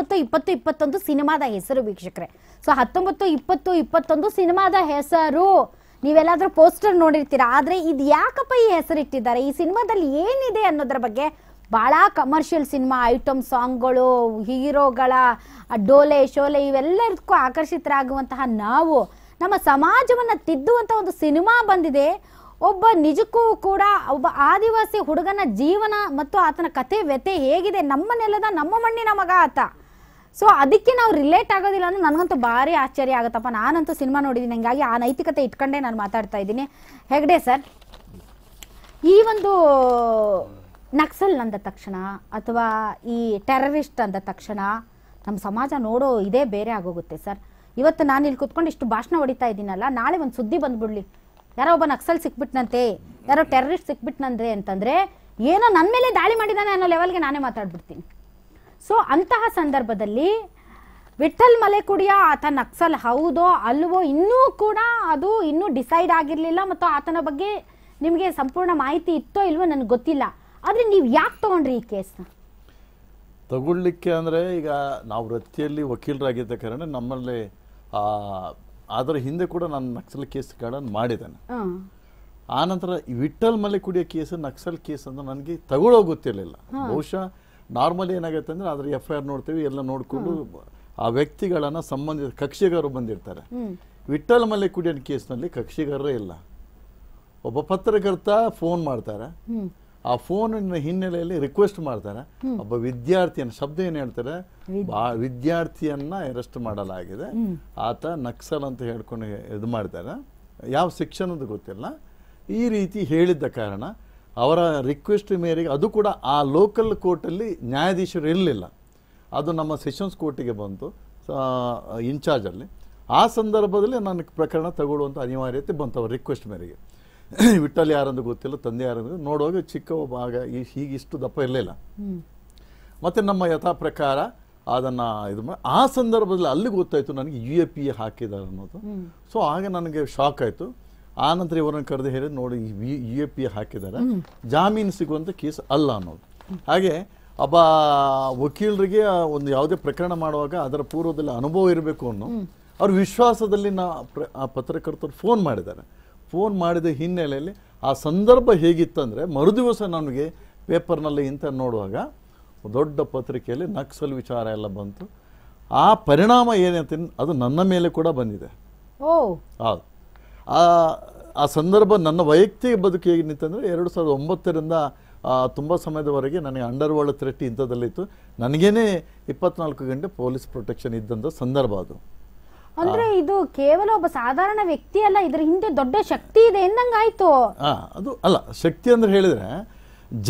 ಇಪ್ಪತ್ತು ಇಪ್ಪತ್ತು ಇಪ್ಪತ್ತೊಂದು ಸಿನಿಮಾದ ಹೆಸರು ವೀಕ್ಷಕರೇ ಸೊ ಹತ್ತೊಂಬತ್ತು ಇಪ್ಪತ್ತು ಇಪ್ಪತ್ತೊಂದು ಸಿನಿಮಾದ ಹೆಸರು ನೀವೆಲ್ಲಾದ್ರೂ ಪೋಸ್ಟರ್ ನೋಡಿರ್ತೀರಾ ಆದರೆ ಇದು ಯಾಕಪ್ಪ ಈ ಹೆಸರು ಇಟ್ಟಿದ್ದಾರೆ ಈ ಸಿನಿಮಾದಲ್ಲಿ ಏನಿದೆ ಅನ್ನೋದ್ರ ಬಗ್ಗೆ ಬಹಳ ಕಮರ್ಷಿಯಲ್ ಸಿನಿಮಾ ಐಟಮ್ ಸಾಂಗ್ಗಳು ಹೀರೋಗಳ ಡೋಲೆ ಶೋಲೆ ಇವೆಲ್ಲದಕ್ಕೂ ಆಕರ್ಷಿತರಾಗುವಂತಹ ನಾವು ನಮ್ಮ ಸಮಾಜವನ್ನ ತಿದ್ದುವಂತ ಒಂದು ಸಿನಿಮಾ ಬಂದಿದೆ ಒಬ್ಬ ನಿಜಕ್ಕೂ ಕೂಡ ಒಬ್ಬ ಆದಿವಾಸಿ ಹುಡುಗನ ಜೀವನ ಮತ್ತು ಆತನ ಕಥೆ ವ್ಯತೆ ಹೇಗಿದೆ ನಮ್ಮ ನೆಲದ ನಮ್ಮ ಮಣ್ಣಿನ ಮಗ ಆತ ಸೊ ಅದಕ್ಕೆ ನಾವು ರಿಲೇಟ್ ಆಗೋದಿಲ್ಲ ಅಂದ್ರೆ ನನಗಂತೂ ಭಾರಿ ಆಶ್ಚರ್ಯ ಆಗುತ್ತಪ್ಪ ನಾನಂತೂ ಸಿನಿಮಾ ನೋಡಿದ್ದೀನಿ ಹಂಗಾಗಿ ಆ ನೈತಿಕತೆ ಇಟ್ಕೊಂಡೇ ನಾನು ಮಾತಾಡ್ತಾ ಇದ್ದೀನಿ ಹೆಗ್ಡೆ ಸರ್ ಈ ಒಂದು ನಕ್ಸಲ್ ಅಂದ ತಕ್ಷಣ ಅಥವಾ ಈ ಟೆರರಿಸ್ಟ್ ಅಂದ ತಕ್ಷಣ ನಮ್ಮ ಸಮಾಜ ನೋಡೋ ಇದೇ ಬೇರೆ ಆಗೋಗುತ್ತೆ ಸರ್ ಇವತ್ತು ನಾನು ಇಲ್ಲಿ ಕುತ್ಕೊಂಡು ಇಷ್ಟು ಭಾಷಣ ಹೊಡಿತಾ ಇದ್ದೀನಲ್ಲ ನಾಳೆ ಒಂದು ಸುದ್ದಿ ಬಂದ್ಬಿಡ್ಲಿ ಯಾರೋ ಒಬ್ಬ ನಕ್ಸಲ್ ಸಿಕ್ಬಿಟ್ನಂತೆ ಯಾರೋ ಟೆರರಿಸ್ಟ್ ಸಿಕ್ಬಿಟ್ನಂದ್ರೆ ಅಂತಂದರೆ ಏನೋ ನನ್ನ ಮೇಲೆ ದಾಳಿ ಮಾಡಿದ್ದಾನೆ ಅನ್ನೋ ಲೆವೆಲ್ಗೆ ನಾನೇ ಮಾತಾಡ್ಬಿಡ್ತೀನಿ ಸೊ ಅಂತಹ ಸಂದರ್ಭದಲ್ಲಿ ವಿಠಲ್ ಮಲೆಕುಡಿಯ ಆತ ನಕ್ಸಲ್ ಹೌದೋ ಅಲ್ವೋ ಇನ್ನೂ ಕೂಡ ಅದು ಇನ್ನೂ ಡಿಸೈಡ್ ಆಗಿರಲಿಲ್ಲ ಮತ್ತು ಆತನ ಬಗ್ಗೆ ನಿಮಗೆ ಸಂಪೂರ್ಣ ಮಾಹಿತಿ ಇತ್ತೋ ಇಲ್ವೋ ನನಗೆ ಗೊತ್ತಿಲ್ಲ ಆದ್ರೆ ನೀವು ಯಾಕೆ ತಗೊಂಡ್ರಿ ಈ ಕೇಸ್ ತಗೊಳ್ಳಿಕ್ಕೆ ಅಂದ್ರೆ ಈಗ ನಾವು ವೃತ್ತಿಯಲ್ಲಿ ವಕೀಲರಾಗಿದ್ದ ಕಾರಣ ನಮ್ಮಲ್ಲಿ ಅದರ ಹಿಂದೆ ಕೂಡ ನಾನು ನಕ್ಸಲ್ ಕೇಸ್ಗಳನ್ನು ಮಾಡಿದ್ದೇನೆ ಆನಂತರ ವಿಠಲ್ ಮಲೆ ಕುಡಿಯೋ ಕೇಸ್ ನಕ್ಸಲ್ ಕೇಸ್ ಅಂತ ನನಗೆ ತಗೊಳ್ಳೋ ಗೊತ್ತಿರಲಿಲ್ಲ ಬಹುಶಃ ನಾರ್ಮಲಿ ಏನಾಗುತ್ತೆ ಅಂದ್ರೆ ಅದ್ರ ಎಫ್ ಐ ಆರ್ ನೋಡ್ತೀವಿ ಎಲ್ಲ ನೋಡಿಕೊಂಡು ಆ ವ್ಯಕ್ತಿಗಳನ್ನ ಸಂಬಂಧಿತ ಕಕ್ಷಿಗಾರರು ಬಂದಿರ್ತಾರೆ ವಿಠಲ್ ಮಲೆ ಕುಡಿಯನ್ ಕೇಸ್ನಲ್ಲಿ ಕಕ್ಷಿಗಾರರೇ ಇಲ್ಲ ಒಬ್ಬ ಪತ್ರಕರ್ತ ಫೋನ್ ಮಾಡ್ತಾರೆ ಆ ಫೋನಿನ ಹಿನ್ನೆಲೆಯಲ್ಲಿ ರಿಕ್ವೆಸ್ಟ್ ಮಾಡ್ತಾರೆ ಒಬ್ಬ ವಿದ್ಯಾರ್ಥಿಯನ್ನು ಶಬ್ದ ಏನು ಹೇಳ್ತಾರೆ ಆ ವಿದ್ಯಾರ್ಥಿಯನ್ನ ಅರೆಸ್ಟ್ ಮಾಡಲಾಗಿದೆ ಆತ ನಕ್ಸಲ್ ಅಂತ ಹೇಳ್ಕೊಂಡು ಇದು ಮಾಡ್ತಾರೆ ಯಾವ ಶಿಕ್ಷಣದ ಗೊತ್ತಿಲ್ಲ ಈ ರೀತಿ ಹೇಳಿದ್ದ ಕಾರಣ ಅವರ ರಿಕ್ವೆಸ್ಟ್ ಮೇರೆಗೆ ಅದು ಕೂಡ ಆ ಲೋಕಲ್ ಕೋರ್ಟಲ್ಲಿ ನ್ಯಾಯಾಧೀಶರು ಇರಲಿಲ್ಲ ಅದು ನಮ್ಮ ಸೆಷನ್ಸ್ ಕೋರ್ಟಿಗೆ ಬಂತು ಇನ್ಚಾರ್ಜಲ್ಲಿ ಆ ಸಂದರ್ಭದಲ್ಲಿ ನನಗೆ ಪ್ರಕರಣ ತಗೊಳ್ಳುವಂಥ ಅನಿವಾರ್ಯತೆ ಬಂತು ಅವ್ರ ರಿಕ್ವೆಸ್ಟ್ ಮೇರೆಗೆ ವಿಠಲ್ ಯಾರಂದು ಗೊತ್ತಿಲ್ಲ ತಂದೆ ಯಾರಂದ್ರೆ ನೋಡುವಾಗ ಚಿಕ್ಕ ಭಾಗ ಆಗ ಹೀಗೆ ಇಷ್ಟು ದಪ್ಪ ಇರಲಿಲ್ಲ ಮತ್ತು ನಮ್ಮ ಯಥಾ ಪ್ರಕಾರ ಅದನ್ನು ಇದು ಮಾಡಿ ಆ ಸಂದರ್ಭದಲ್ಲಿ ಅಲ್ಲಿ ಗೊತ್ತಾಯಿತು ನನಗೆ ಯು ಎ ಪಿ ಎ ಹಾಕಿದ್ದಾರೆ ಅನ್ನೋದು ಸೊ ಆಗ ನನಗೆ ಶಾಕ್ ಆಯಿತು ಆ ನಂತರ ಇವರನ್ನು ಕರೆದು ಹೇಳಿ ನೋಡಿ ಯು ಎ ಪಿ ಹಾಕಿದ್ದಾರೆ ಜಾಮೀನು ಸಿಗುವಂಥ ಕೇಸ್ ಅಲ್ಲ ಅನ್ನೋದು ಹಾಗೆ ಒಬ್ಬ ವಕೀಲರಿಗೆ ಒಂದು ಯಾವುದೇ ಪ್ರಕರಣ ಮಾಡುವಾಗ ಅದರ ಪೂರ್ವದಲ್ಲಿ ಅನುಭವ ಇರಬೇಕು ಅನ್ನೋ ಅವ್ರ ವಿಶ್ವಾಸದಲ್ಲಿ ನಾ ಆ ಪತ್ರಕರ್ತರು ಫೋನ್ ಮಾಡಿದ್ದಾರೆ ಫೋನ್ ಮಾಡಿದ ಹಿನ್ನೆಲೆಯಲ್ಲಿ ಆ ಸಂದರ್ಭ ಹೇಗಿತ್ತಂದರೆ ಮರುದಿವಸ ನನಗೆ ಪೇಪರ್ನಲ್ಲಿ ಇಂಥ ನೋಡುವಾಗ ದೊಡ್ಡ ಪತ್ರಿಕೆಯಲ್ಲಿ ನಕ್ಸಲ್ ವಿಚಾರ ಎಲ್ಲ ಬಂತು ಆ ಪರಿಣಾಮ ಏನಂತ ಅದು ನನ್ನ ಮೇಲೆ ಕೂಡ ಬಂದಿದೆ ಓ ಹೌದು ಆ ಆ ಸಂದರ್ಭ ನನ್ನ ವೈಯಕ್ತಿಕ ಬದುಕು ಹೇಗಿತ್ತಂದರೆ ಎರಡು ಸಾವಿರದ ಒಂಬತ್ತರಿಂದ ತುಂಬ ಸಮಯದವರೆಗೆ ನನಗೆ ಅಂಡರ್ ವರ್ಲ್ಡ್ ಥ್ರೆಟ್ ಇಂಥದ್ದಲ್ಲಿತ್ತು ನನಗೇನೆ ಇಪ್ಪತ್ನಾಲ್ಕು ಗಂಟೆ ಪೊಲೀಸ್ ಪ್ರೊಟೆಕ್ಷನ್ ಇದ್ದಂಥ ಸಂದರ್ಭ ಅದು ಅಂದ್ರೆ ಇದು ಕೇವಲ ಒಬ್ಬ ಸಾಧಾರಣ ವ್ಯಕ್ತಿ ಅಲ್ಲ ಇದರ ಹಿಂದೆ ದೊಡ್ಡ ಶಕ್ತಿ ಇದೆ ಎಂದಂಗಾಯ್ತು ಅದು ಅಲ್ಲ ಶಕ್ತಿ ಅಂದ್ರೆ ಹೇಳಿದ್ರೆ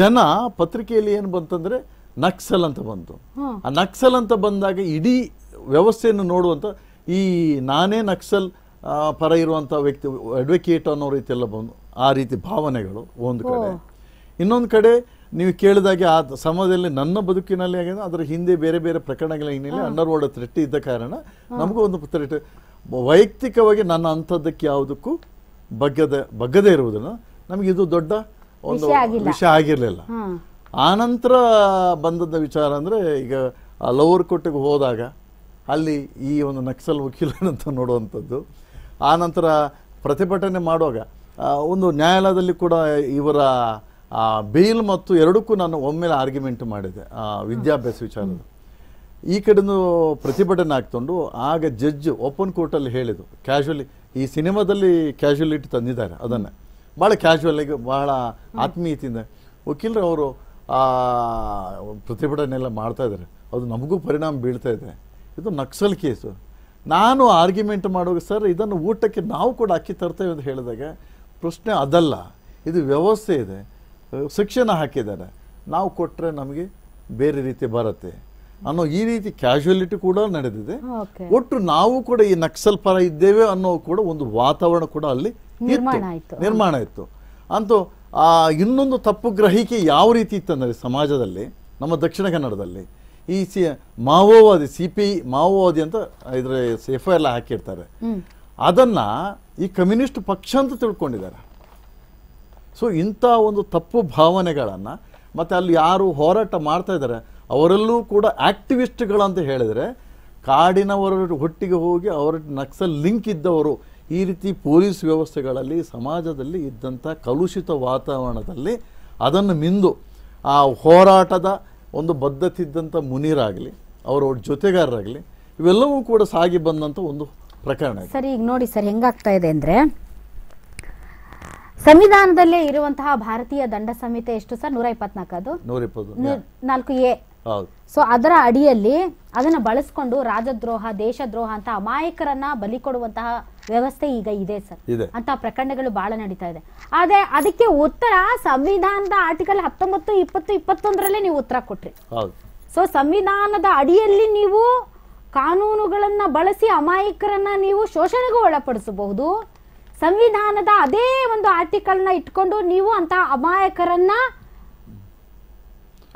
ಜನ ಪತ್ರಿಕೆಯಲ್ಲಿ ಏನು ಬಂತಂದ್ರೆ ನಕ್ಸಲ್ ಅಂತ ಬಂತು ಆ ನಕ್ಸಲ್ ಅಂತ ಬಂದಾಗ ಇಡೀ ವ್ಯವಸ್ಥೆಯನ್ನು ನೋಡುವಂತ ಈ ನಾನೇ ನಕ್ಸಲ್ ಪರ ಇರುವಂಥ ವ್ಯಕ್ತಿ ಅಡ್ವೊಕೇಟ್ ಅನ್ನೋ ರೀತಿಯೆಲ್ಲ ಬಂದು ಆ ರೀತಿ ಭಾವನೆಗಳು ಒಂದು ಕಡೆ ಇನ್ನೊಂದು ಕಡೆ ನೀವು ಕೇಳಿದಾಗೆ ಆ ಸಮಯದಲ್ಲಿ ನನ್ನ ಬದುಕಿನಲ್ಲಿ ಆಗಿದೆ ಅದರ ಹಿಂದೆ ಬೇರೆ ಬೇರೆ ಪ್ರಕರಣಗಳ ಹಿನ್ನೆಲೆ ಅಂಡರ್ ವರ್ಲ್ಡ್ ಥ್ರೆಟ್ ಇದ್ದ ಕಾರಣ ನಮಗೂ ಒಂದು ಥ್ರೆಟ್ ವೈಯಕ್ತಿಕವಾಗಿ ನನ್ನ ಅಂಥದ್ದಕ್ಕೆ ಯಾವುದಕ್ಕೂ ಬಗ್ಗದ ಬಗ್ಗದೇ ಇರುವುದನ್ನು ನಮಗೆ ಇದು ದೊಡ್ಡ ಒಂದು ವಿಷಯ ಆಗಿರಲಿಲ್ಲ ಆನಂತರ ಬಂದದ್ದ ವಿಚಾರ ಅಂದರೆ ಈಗ ಲೋವರ್ ಕೋರ್ಟಿಗೆ ಹೋದಾಗ ಅಲ್ಲಿ ಈ ಒಂದು ನಕ್ಸಲ್ ವಕೀಲನಂತ ನೋಡುವಂಥದ್ದು ಆ ನಂತರ ಪ್ರತಿಭಟನೆ ಮಾಡುವಾಗ ಒಂದು ನ್ಯಾಯಾಲಯದಲ್ಲಿ ಕೂಡ ಇವರ ಬೇಲ್ ಮತ್ತು ಎರಡಕ್ಕೂ ನಾನು ಒಮ್ಮೆಲೆ ಆರ್ಗ್ಯುಮೆಂಟ್ ಮಾಡಿದೆ ವಿದ್ಯಾಭ್ಯಾಸ ವಿಚಾರ ಈ ಕಡೆಯೂ ಪ್ರತಿಭಟನೆ ಹಾಕ್ತೊಂಡು ಆಗ ಜಡ್ಜ್ ಓಪನ್ ಕೋರ್ಟಲ್ಲಿ ಹೇಳಿದ್ದು ಕ್ಯಾಶುವಲಿ ಈ ಸಿನಿಮಾದಲ್ಲಿ ಕ್ಯಾಶುವಲಿಟಿ ತಂದಿದ್ದಾರೆ ಅದನ್ನು ಭಾಳ ಕ್ಯಾಶುವಲಾಗಿ ಭಾಳ ಆತ್ಮೀಯತೆಯಿಂದ ವಕೀಲರು ಅವರು ಪ್ರತಿಭಟನೆ ಎಲ್ಲ ಮಾಡ್ತಾ ಅದು ನಮಗೂ ಪರಿಣಾಮ ಬೀಳ್ತಾ ಇದೆ ಇದು ನಕ್ಸಲ್ ಕೇಸು ನಾನು ಆರ್ಗ್ಯುಮೆಂಟ್ ಮಾಡುವಾಗ ಸರ್ ಇದನ್ನು ಊಟಕ್ಕೆ ನಾವು ಕೂಡ ಅಕ್ಕಿ ತರ್ತೇವೆ ಅಂತ ಹೇಳಿದಾಗ ಪ್ರಶ್ನೆ ಅದಲ್ಲ ಇದು ವ್ಯವಸ್ಥೆ ಇದೆ ಶಿಕ್ಷಣ ಹಾಕಿದ್ದಾರೆ ನಾವು ಕೊಟ್ಟರೆ ನಮಗೆ ಬೇರೆ ರೀತಿ ಬರುತ್ತೆ ಅನ್ನೋ ಈ ರೀತಿ ಕ್ಯಾಶುಯಾಲಿಟಿ ಕೂಡ ನಡೆದಿದೆ ಒಟ್ಟು ನಾವು ಕೂಡ ಈ ನಕ್ಸಲ್ ಪರ ಇದ್ದೇವೆ ಅನ್ನೋ ಕೂಡ ಒಂದು ವಾತಾವರಣ ಕೂಡ ಅಲ್ಲಿ ನಿರ್ಮಾಣ ಇತ್ತು ಅಂತೂ ಆ ಇನ್ನೊಂದು ತಪ್ಪು ಗ್ರಹಿಕೆ ಯಾವ ರೀತಿ ಇತ್ತಂದರೆ ಸಮಾಜದಲ್ಲಿ ನಮ್ಮ ದಕ್ಷಿಣ ಕನ್ನಡದಲ್ಲಿ ಈ ಸಿ ಮಾವೋವಾದಿ ಸಿ ಪಿ ಮಾವೋವಾದಿ ಅಂತ ಇದರ ಎಫ್ ಐ ಎಲ್ಲ ಹಾಕಿರ್ತಾರೆ ಅದನ್ನು ಈ ಕಮ್ಯುನಿಸ್ಟ್ ಪಕ್ಷ ಅಂತ ತಿಳ್ಕೊಂಡಿದ್ದಾರೆ ಸೊ ಇಂಥ ಒಂದು ತಪ್ಪು ಭಾವನೆಗಳನ್ನು ಮತ್ತು ಅಲ್ಲಿ ಯಾರು ಹೋರಾಟ ಮಾಡ್ತಾ ಇದ್ದಾರೆ ಅವರಲ್ಲೂ ಕೂಡ ಆ್ಯಕ್ಟಿವಿಸ್ಟ್ಗಳಂತ ಹೇಳಿದರೆ ಕಾಡಿನವರ ಒಟ್ಟಿಗೆ ಹೋಗಿ ಅವರ ನಕ್ಸಲ್ ಲಿಂಕ್ ಇದ್ದವರು ಈ ರೀತಿ ಪೊಲೀಸ್ ವ್ಯವಸ್ಥೆಗಳಲ್ಲಿ ಸಮಾಜದಲ್ಲಿ ಇದ್ದಂಥ ಕಲುಷಿತ ವಾತಾವರಣದಲ್ಲಿ ಅದನ್ನು ಮಿಂದು ಆ ಹೋರಾಟದ ಒಂದು ಬದ್ಧತಿದ್ದಂಥ ಮುನಿರಾಗಲಿ ಅವರ ಜೊತೆಗಾರರಾಗಲಿ ಇವೆಲ್ಲವೂ ಕೂಡ ಸಾಗಿ ಬಂದಂಥ ಒಂದು ಪ್ರಕರಣ ಸರ್ ಈಗ ನೋಡಿ ಸರ್ ಹೆಂಗಾಗ್ತಾ ಇದೆ ಅಂದರೆ ಸಂವಿಧಾನದಲ್ಲೇ ಇರುವಂತಹ ಭಾರತೀಯ ದಂಡ ಸಂಹಿತೆ ಎಷ್ಟು ಸರ್ ನೂರ ಇಪ್ಪತ್ನಾಲ್ಕು ಅದು ಇಪ್ಪತ್ತು ನಾಲ್ಕು ಎ ಸೊ ಅದರ ಅಡಿಯಲ್ಲಿ ಅದನ್ನ ಬಳಸ್ಕೊಂಡು ರಾಜದ್ರೋಹ ದೇಶದ್ರೋಹ ಅಂತ ಅಮಾಯಕರನ್ನ ಬಲಿ ಕೊಡುವಂತಹ ವ್ಯವಸ್ಥೆ ಈಗ ಇದೆ ಸರ್ ಅಂತ ಪ್ರಕರಣಗಳು ಬಹಳ ನಡೀತಾ ಇದೆ ಆದ್ರೆ ಅದಕ್ಕೆ ಉತ್ತರ ಸಂವಿಧಾನದ ಆರ್ಟಿಕಲ್ ಹತ್ತೊಂಬತ್ತು ಇಪ್ಪತ್ತು ಇಪ್ಪತ್ತೊಂದರಲ್ಲೇ ನೀವು ಉತ್ತರ ಕೊಟ್ರಿ ಸೊ ಸಂವಿಧಾನದ ಅಡಿಯಲ್ಲಿ ನೀವು ಕಾನೂನುಗಳನ್ನ ಬಳಸಿ ಅಮಾಯಕರನ್ನ ನೀವು ಶೋಷಣೆಗೂ ಒಳಪಡಿಸಬಹುದು ಸಂವಿಧಾನದ ಅದೇ ಒಂದು ಆರ್ಟಿಕಲ್ನ ಇಟ್ಕೊಂಡು ನೀವು ಅಂತ ಅಮಾಯಕರನ್ನ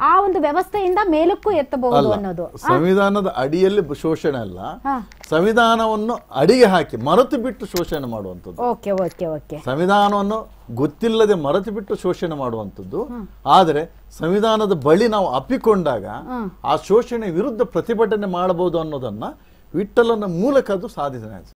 ಆ ಒಂದು ವ್ಯವಸ್ಥೆಯಿಂದ ಮೇಲಕ್ಕೂ ಎತ್ತಬಹುದು ಅನ್ನೋದು ಸಂವಿಧಾನದ ಅಡಿಯಲ್ಲಿ ಶೋಷಣೆ ಅಲ್ಲ ಸಂವಿಧಾನವನ್ನು ಅಡಿಗೆ ಹಾಕಿ ಮರೆತು ಬಿಟ್ಟು ಶೋಷಣೆ ಮಾಡುವಂಥದ್ದು ಸಂವಿಧಾನವನ್ನು ಗೊತ್ತಿಲ್ಲದೆ ಮರೆತು ಬಿಟ್ಟು ಶೋಷಣೆ ಮಾಡುವಂಥದ್ದು ಆದರೆ ಸಂವಿಧಾನದ ಬಳಿ ನಾವು ಅಪ್ಪಿಕೊಂಡಾಗ ಆ ಶೋಷಣೆ ವಿರುದ್ಧ ಪ್ರತಿಭಟನೆ ಮಾಡಬಹುದು ಅನ್ನೋದನ್ನ ವಿಠಲನ ಮೂಲಕ ಅದು ಸಾಧಿಸಲಾಯಿತು